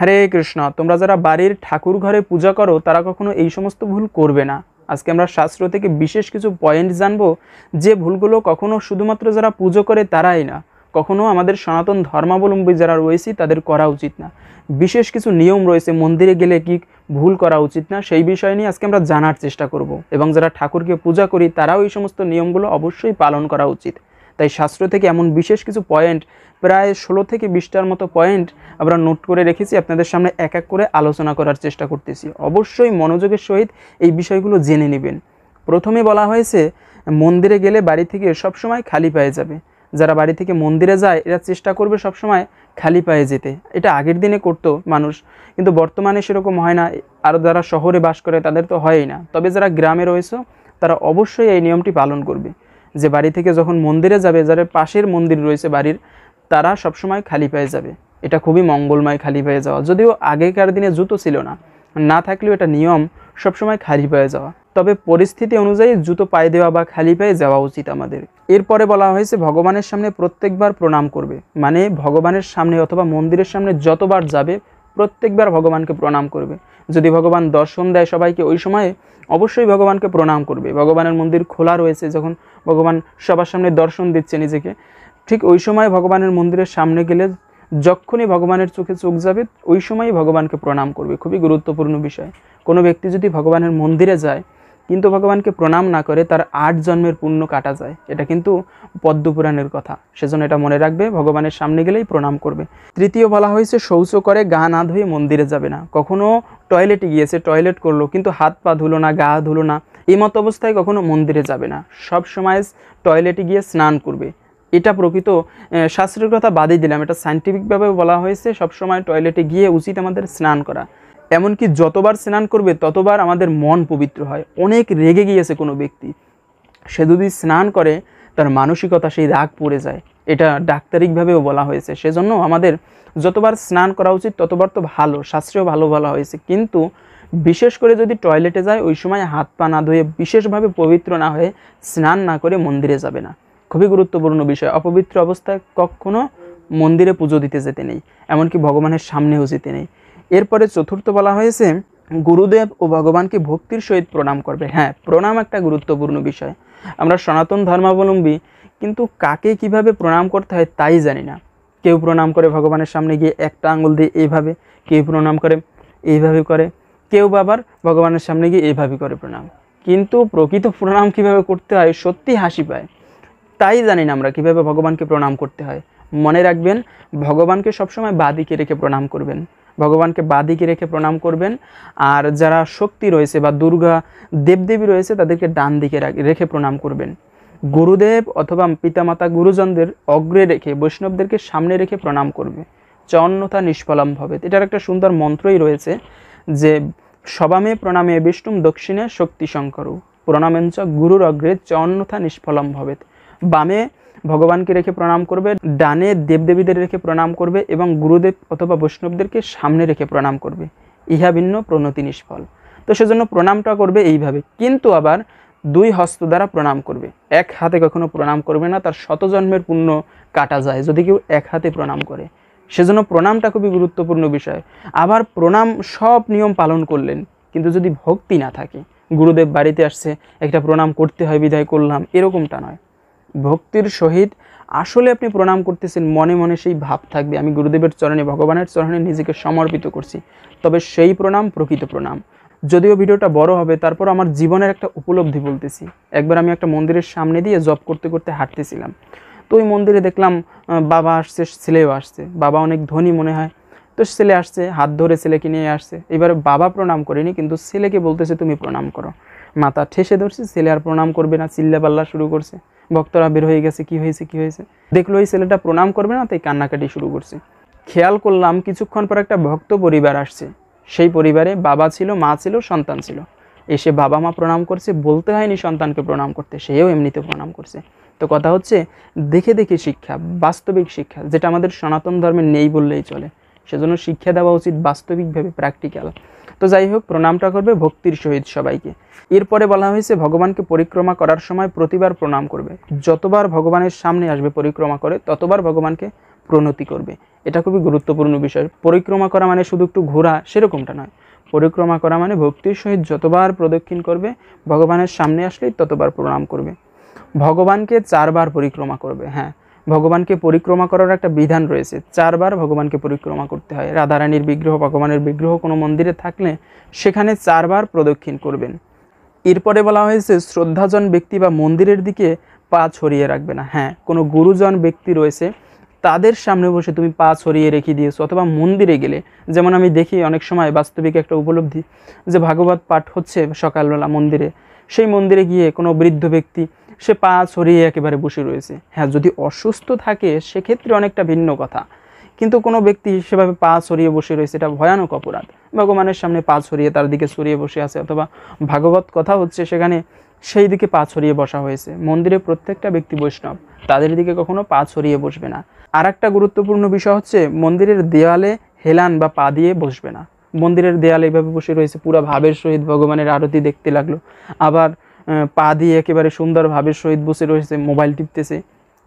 হরে কৃষ্ণ তোমরা যারা বাড়ির ঠাকুর ঘরে পূজা করো তারা কখনো এই সমস্ত ভুল করবে না আজকে আমরা শাস্ত্র থেকে বিশেষ কিছু পয়েন্ট জানবো যে ভুলগুলো কখনো শুধুমাত্র যারা পুজো করে তারাই না কখনো আমাদের সনাতন ধর্মাবলম্বী যারা রয়েছে তাদের করা উচিত না বিশেষ কিছু নিয়ম রয়েছে মন্দিরে গেলে কি ভুল করা উচিত না সেই বিষয় নিয়ে আজকে আমরা জানার চেষ্টা করব এবং যারা ঠাকুরকে পূজা করি তারাও এই সমস্ত নিয়মগুলো অবশ্যই পালন করা উচিত তাই শাস্ত্র থেকে এমন বিশেষ কিছু পয়েন্ট প্রায় ষোলো থেকে বিশটার মতো পয়েন্ট আমরা নোট করে রেখেছি আপনাদের সামনে এক এক করে আলোচনা করার চেষ্টা করতেছি অবশ্যই মনোযোগের সহিত এই বিষয়গুলো জেনে নেবেন প্রথমে বলা হয়েছে মন্দিরে গেলে বাড়ি থেকে সবসময় খালি পায়ে যাবে যারা বাড়ি থেকে মন্দিরে যায় এরা চেষ্টা করবে সবসময় খালি পায়ে যেতে এটা আগের দিনে করতো মানুষ কিন্তু বর্তমানে সেরকম হয় না আর যারা শহরে বাস করে তাদের তো হয়ই না তবে যারা গ্রামে রয়েছে তারা অবশ্যই এই নিয়মটি পালন করবে যে বাড়ি থেকে যখন মন্দিরে যাবে যারা পাশের মন্দির রয়েছে বাড়ির তারা সবসময় খালি পায়ে যাবে এটা খুবই মঙ্গলময় খালি পায়ে যাওয়া যদিও আগেকার দিনে জুতো ছিল না না থাকলেও এটা নিয়ম সবসময় খালি পায়ে যাওয়া তবে পরিস্থিতি অনুযায়ী জুতো পায়ে দেওয়া বা খালি পায়ে যাওয়া উচিত আমাদের এরপরে বলা হয়েছে ভগবানের সামনে প্রত্যেকবার প্রণাম করবে মানে ভগবানের সামনে অথবা মন্দিরের সামনে যতবার যাবে প্রত্যেকবার ভগবানকে প্রণাম করবে যদি ভগবান দর্শন দেয় সবাইকে ওই সময়ে অবশ্যই ভগবানকে প্রণাম করবে ভগবানের মন্দির খোলা রয়েছে যখন ভগবান সবার সামনে দর্শন দিচ্ছে নিজেকে ঠিক ওই সময় ভগবানের মন্দিরের সামনে গেলে যখনই ভগবানের চোখে চোখ যাবে ওই সময়ই ভগবানকে প্রণাম করবে খুবই গুরুত্বপূর্ণ বিষয় কোনো ব্যক্তি যদি ভগবানের মন্দিরে যায় কিন্তু ভগবানকে প্রণাম না করে তার আট জন্মের পুণ্য কাটা যায় এটা কিন্তু পদ্মপুরাণের কথা সেজন্য এটা মনে রাখবে ভগবানের সামনে গেলেই প্রণাম করবে তৃতীয় বলা হয়েছে শৌচ করে গা না ধুয়ে মন্দিরে যাবে না কখনো টয়লেটে গিয়েছে টয়লেট করলো কিন্তু হাত পা ধুলো না গা ধুলো না এই মতো অবস্থায় কখনো মন্দিরে যাবে না সব সময় টয়লেটে গিয়ে স্নান করবে এটা প্রকৃত শাস্ত্রের কথা বাদে দিলাম এটা সাইন্টিফিকভাবে বলা হয়েছে সবসময় টয়লেটে গিয়ে উচিত আমাদের স্নান করা এমনকি যতবার স্নান করবে ততবার আমাদের মন পবিত্র হয় অনেক রেগে গিয়েছে কোনো ব্যক্তি সে যদি স্নান করে তার মানসিকতা সেই রাগ পড়ে যায় এটা ডাক্তারিকভাবেও বলা হয়েছে সেজন্য আমাদের যতবার স্নান করা উচিত ততবার তো ভালো শাস্ত্রেও ভালো বলা হয়েছে কিন্তু বিশেষ করে যদি টয়লেটে যায় ওই সময় হাত পা না ধুয়ে বিশেষভাবে পবিত্র না হয়ে স্নান না করে মন্দিরে যাবে না খুবই গুরুত্বপূর্ণ বিষয় অপবিত্র অবস্থায় কখনো মন্দিরে পুজো দিতে যেতে নেই এমনকি ভগবানের সামনেও যেতে নেই এরপরে চতুর্থ বলা হয়েছে গুরুদেব ও ভগবানকে ভক্তির সহিত প্রণাম করবে হ্যাঁ প্রণাম একটা গুরুত্বপূর্ণ বিষয় আমরা সনাতন ধর্মাবলম্বী কিন্তু কাকে কিভাবে প্রণাম করতে হয় তাই জানি না কেউ প্রণাম করে ভগবানের সামনে গিয়ে একটা আঙুল দিয়ে এইভাবে কেউ প্রণাম করে এইভাবে করে কেউ বাবার ভগবানের সামনে গিয়ে এইভাবে করে প্রণাম কিন্তু প্রকৃত প্রণাম কিভাবে করতে হয় সত্যি হাসি পায় তাই জানি না আমরা কীভাবে ভগবানকে প্রণাম করতে হয় মনে রাখবেন ভগবানকে সবসময় বাদিকে রেখে প্রণাম করবেন ভগবানকে বাদিকে রেখে প্রণাম করবেন আর যারা শক্তি রয়েছে বা দুর্গা দেবদেবী রয়েছে তাদেরকে ডান দিকে রেখে প্রণাম করবেন গুরুদেব অথবা পিতামাতা গুরুজনদের অগ্রে রেখে বৈষ্ণবদেরকে সামনে রেখে প্রণাম করবে চন্নতা নিষ্ফলম ভবে এটার একটা সুন্দর মন্ত্রই রয়েছে যে সবামে প্রণামে বিষ্ণুম দক্ষিণে শক্তি শঙ্করু প্রণামেঞ্চ গুরুর অগ্রে চন্নথা নিষ্ফলম ভবেত বামে ভগবানকে রেখে প্রণাম করবে ডানে দেবদেবীদের রেখে প্রণাম করবে এবং গুরুদেব অথবা বৈষ্ণবদেরকে সামনে রেখে প্রণাম করবে ইহা ভিন্ন প্রণতি নিষ্ফল তো সেজন্য প্রণামটা করবে এইভাবে কিন্তু আবার দুই হস্ত দ্বারা প্রণাম করবে এক হাতে কখনো প্রণাম করবে না তার শতজন্মের পুণ্য কাটা যায় যদি কেউ এক হাতে প্রণাম করে সেজন্য প্রণামটা খুবই গুরুত্বপূর্ণ বিষয় আবার প্রণাম সব নিয়ম পালন করলেন কিন্তু যদি ভক্তি না থাকে গুরুদেব বাড়িতে আসছে একটা প্রণাম করতে হয় বিদায় করলাম এরকমটা নয় ভক্তির সহিত আসলে আপনি প্রণাম করতেছেন মনে মনে সেই ভাব থাকবে আমি গুরুদেবের চরণে ভগবানের চরণে নিজেকে সমর্পিত করছি তবে সেই প্রণাম প্রকৃত প্রণাম যদিও ভিডিওটা বড় হবে তারপর আমার জীবনের একটা উপলব্ধি বলতেছি একবার আমি একটা মন্দিরের সামনে দিয়ে জব করতে করতে হাঁটতেছিলাম তো ওই মন্দিরে দেখলাম বাবা আসছে ছেলেও আসছে বাবা অনেক ধনী মনে হয় তো ছেলে আসছে হাত ধরে ছেলেকে নিয়ে আসছে এবার বাবা প্রণাম করেনি কিন্তু ছেলেকে বলতেছে তুমি প্রণাম করো মাথা ঠেসে ধরছে ছেলে আর প্রণাম করবে না চিল্লা পাল্লা শুরু করছে ভক্তরা বের হয়ে গেছে কি হয়েছে কি হয়েছে দেখলো এই ছেলেটা প্রণাম করবে না তাই কান্নাকাটি শুরু করছে খেয়াল করলাম কিছুক্ষণ পর একটা ভক্ত পরিবার আসছে সেই পরিবারে বাবা ছিল মা ছিল সন্তান ছিল এসে বাবা মা প্রণাম করছে বলতে হয়নি সন্তানকে প্রণাম করতে সেও এমনিতে প্রণাম করছে তো কথা হচ্ছে দেখে দেখে শিক্ষা বাস্তবিক শিক্ষা যেটা আমাদের সনাতন ধর্মে নেই বললেই চলে সেজন্য শিক্ষা দেওয়া উচিত বাস্তবিকভাবে প্র্যাকটিক্যাল তো যাই হোক প্রণামটা করবে ভক্তির সহিত সবাইকে এরপরে বলা হয়েছে ভগবানকে পরিক্রমা করার সময় প্রতিবার প্রণাম করবে যতবার ভগবানের সামনে আসবে পরিক্রমা করে ততবার ভগবানকে প্রণতি করবে এটা খুবই গুরুত্বপূর্ণ বিষয় পরিক্রমা করা মানে শুধু একটু ঘোরা সেরকমটা নয় পরিক্রমা করা মানে ভক্তির সহিত যতবার প্রদক্ষিণ করবে ভগবানের সামনে আসলেই ততবার প্রণাম করবে ভগবানকে চারবার পরিক্রমা করবে হ্যাঁ ভগবানকে পরিক্রমা করার একটা বিধান রয়েছে চারবার ভগবানকে পরিক্রমা করতে হয় রাধারানীর বিগ্রহ ভগবানের বিগ্রহ কোনো মন্দিরে থাকলে সেখানে চারবার প্রদক্ষিণ করবেন এরপরে বলা হয়েছে শ্রদ্ধাজন ব্যক্তি বা মন্দিরের দিকে পা ছড়িয়ে রাখবে না হ্যাঁ কোনো গুরুজন ব্যক্তি রয়েছে তাদের সামনে বসে তুমি পা ছড়িয়ে রেখে দিয়েছো অথবা মন্দিরে গেলে যেমন আমি দেখি অনেক সময় বাস্তবিক একটা উপলব্ধি যে ভাগবত পাঠ হচ্ছে সকালবেলা মন্দিরে সেই মন্দিরে গিয়ে কোনো বৃদ্ধ ব্যক্তি সে পা ছড়িয়ে একেবারে বসে রয়েছে হ্যাঁ যদি অসুস্থ থাকে সেক্ষেত্রে অনেকটা ভিন্ন কথা কিন্তু কোনো ব্যক্তি সেভাবে পা ছড়িয়ে বসে রয়েছে এটা ভয়ানক অপরাধ ভগবানের সামনে পা ছড়িয়ে তার দিকে ছড়িয়ে বসে আছে অথবা ভাগবত কথা হচ্ছে সেখানে সেই দিকে পা ছড়িয়ে বসা হয়েছে মন্দিরে প্রত্যেকটা ব্যক্তি বৈষ্ণব তাদের দিকে কখনো পা ছড়িয়ে বসবে না আর একটা গুরুত্বপূর্ণ বিষয় হচ্ছে মন্দিরের দেওয়ালে হেলান বা পা দিয়ে বসবে না মন্দিরের দেয়াল এইভাবে বসে রয়েছে পুরো ভাবের সহিত ভগবানের আরতি দেখতে লাগলো আবার পা দিয়ে একেবারে সুন্দর ভাবের সহিত বসে রয়েছে মোবাইল টিপতেছে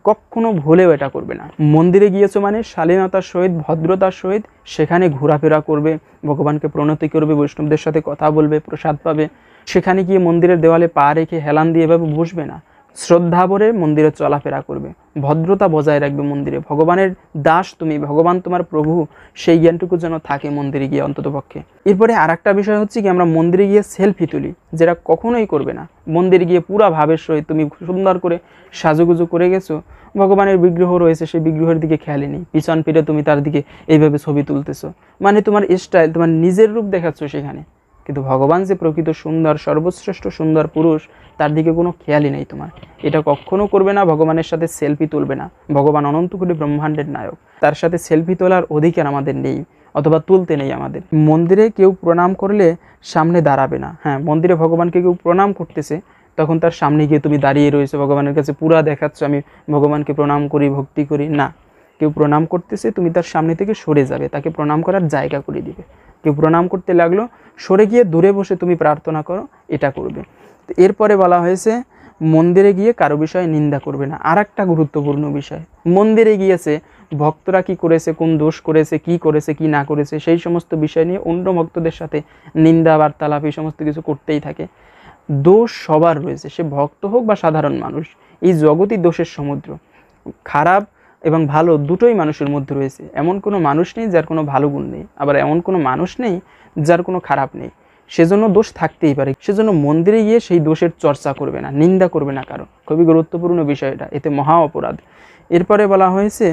কখনো ভুলেও এটা করবে না মন্দিরে গিয়েছো মানে শালীনতার সহিত ভদ্রতার সহিত সেখানে ঘোরাফেরা করবে ভগবানকে প্রণতি করবে বৈষ্ণবদের সাথে কথা বলবে প্রসাদ পাবে সেখানে গিয়ে মন্দিরের দেওয়ালে পা রেখে হেলান দিয়ে এভাবে বসবে না শ্রদ্ধাভরে মন্দিরে চলাফেরা করবে ভদ্রতা বজায় রাখবে মন্দিরে ভগবানের দাস তুমি ভগবান তোমার প্রভু সেই জ্ঞানটুকু যেন থাকে মন্দিরে গিয়ে অন্তত পক্ষে এরপরে আর একটা বিষয় হচ্ছে কি আমরা মন্দিরে গিয়ে সেলফি তুলি যেটা কখনোই করবে না মন্দিরে গিয়ে পুরা ভাবের সহিত তুমি সুন্দর করে সাজুগুজু করে গেছো ভগবানের বিগ্রহ রয়েছে সেই বিগ্রহের দিকে খেয়ালই নেই পিছন ফিরে তুমি তার দিকে এইভাবে ছবি তুলতেছো মানে তোমার স্টাইল তোমার নিজের রূপ দেখাচ্ছ সেখানে কিন্তু ভগবান যে প্রকৃত সুন্দর সর্বশ্রেষ্ঠ সুন্দর পুরুষ তার দিকে কোনো খেয়ালই নেই তোমার এটা কখনো করবে না ভগবানের সাথে সেলফি তুলবে না ভগবান অনন্ত ব্রহ্মাণ্ডের নায়ক তার সাথে সেলফি তোলার অধিকার আমাদের নেই অথবা তুলতে নেই আমাদের মন্দিরে কেউ প্রণাম করলে সামনে দাঁড়াবে না হ্যাঁ মন্দিরে ভগবানকে কেউ প্রণাম করতেছে তখন তার সামনে গিয়ে তুমি দাঁড়িয়ে রয়েছো ভগবানের কাছে পুরা দেখাচ্ছ আমি ভগবানকে প্রণাম করি ভক্তি করি না কেউ প্রণাম করতেছে তুমি তার সামনে থেকে সরে যাবে তাকে প্রণাম করার জায়গা করে দিবে কেউ প্রণাম করতে লাগলো সরে গিয়ে দূরে বসে তুমি প্রার্থনা করো এটা করবে তো এরপরে বলা হয়েছে মন্দিরে গিয়ে কারো বিষয়ে নিন্দা করবে না আর একটা গুরুত্বপূর্ণ বিষয় মন্দিরে গিয়েছে ভক্তরা কি করেছে কোন দোষ করেছে কি করেছে কি না করেছে সেই সমস্ত বিষয় নিয়ে অন্য ভক্তদের সাথে নিন্দা বার্তালাপ এই সমস্ত কিছু করতেই থাকে দোষ সবার রয়েছে সে ভক্ত হোক বা সাধারণ মানুষ এই জগতই দোষের সমুদ্র খারাপ এবং ভালো দুটোই মানুষের মধ্যে রয়েছে এমন কোনো মানুষ নেই যার কোনো ভালো গুণ নেই আবার এমন কোনো মানুষ নেই যার কোনো খারাপ নেই সেজন্য দোষ থাকতেই পারে সেজন্য মন্দিরে গিয়ে সেই দোষের চর্চা করবে না নিন্দা করবে না কারণ খুবই গুরুত্বপূর্ণ বিষয় এটা এতে মহা অপরাধ এরপরে বলা হয়েছে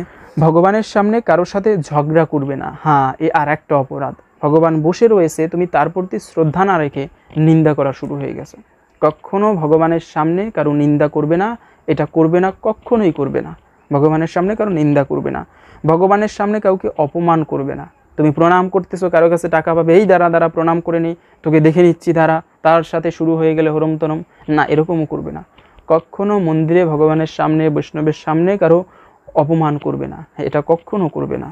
ভগবানের সামনে কারোর সাথে ঝগড়া করবে না হ্যাঁ এ আর একটা অপরাধ ভগবান বসে রয়েছে তুমি তার প্রতি শ্রদ্ধা না রেখে নিন্দা করা শুরু হয়ে গেছে কখনও ভগবানের সামনে কারো নিন্দা করবে না এটা করবে না কখনোই করবে না ভগবানের সামনে কারো নিন্দা করবে না ভগবানের সামনে কাউকে অপমান করবে না তুমি প্রণাম করতেছো কারো কাছে টাকা পাবে এই দ্বারা দ্বারা প্রণাম করে নি তোকে দেখে নিচ্ছি ধারা তার সাথে শুরু হয়ে গেলে হরম তরম না এরকমও করবে না কখনো মন্দিরে ভগবানের সামনে বৈষ্ণবের সামনে কারো অপমান করবে না এটা কখনো করবে না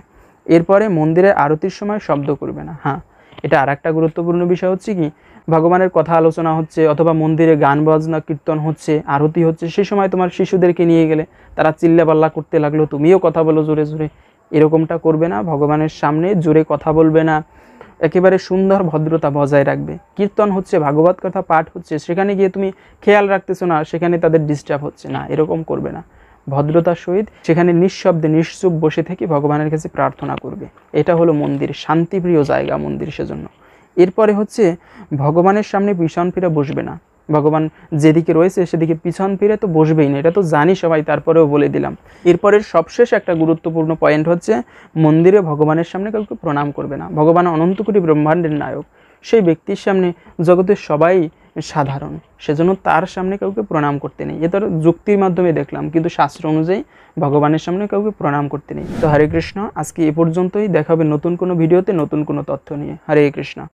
এরপরে মন্দিরের আরতির সময় শব্দ করবে না হ্যাঁ এটা আর একটা গুরুত্বপূর্ণ বিষয় হচ্ছে কি ভগবানের কথা আলোচনা হচ্ছে অথবা মন্দিরে গান বাজনা কীর্তন হচ্ছে আরতি হচ্ছে সে সময় তোমার শিশুদেরকে নিয়ে গেলে তারা চিল্লাপাল্লা করতে লাগলো তুমিও কথা বলো জোরে জোরে এরকমটা করবে না ভগবানের সামনে জোরে কথা বলবে না একেবারে সুন্দর ভদ্রতা বজায় রাখবে কীর্তন হচ্ছে ভাগবত কথা পাঠ হচ্ছে সেখানে গিয়ে তুমি খেয়াল রাখতেছো না সেখানে তাদের ডিস্টার্ব হচ্ছে না এরকম করবে না ভদ্রতার সহিত সেখানে নিঃশব্দে নিশ্চুপ বসে থেকে ভগবানের কাছে প্রার্থনা করবে এটা হলো মন্দির শান্তিপ্রিয় জায়গা মন্দির সেজন্য এরপরে হচ্ছে ভগবানের সামনে পিছন ফিরে বসবে না ভগবান যেদিকে রয়েছে সেদিকে পিছন ফিরে তো বসবেই না এটা তো জানি সবাই তারপরেও বলে দিলাম এরপরের সবশেষ একটা গুরুত্বপূর্ণ পয়েন্ট হচ্ছে মন্দিরে ভগবানের সামনে কাউকে প্রণাম করবে না ভগবান অনন্তকুটি ব্রহ্মাণ্ডের নায়ক সেই ব্যক্তির সামনে জগতের সবাই সাধারণ সেজন্য তার সামনে কাউকে প্রণাম করতে নেই এ যুক্তির মাধ্যমে দেখলাম কিন্তু শাস্ত্র অনুযায়ী ভগবানের সামনে কাউকে প্রণাম করতে নেই তো হরে কৃষ্ণ আজকে এ পর্যন্তই দেখাবে নতুন কোনো ভিডিওতে নতুন কোনো তথ্য নিয়ে হরে কৃষ্ণ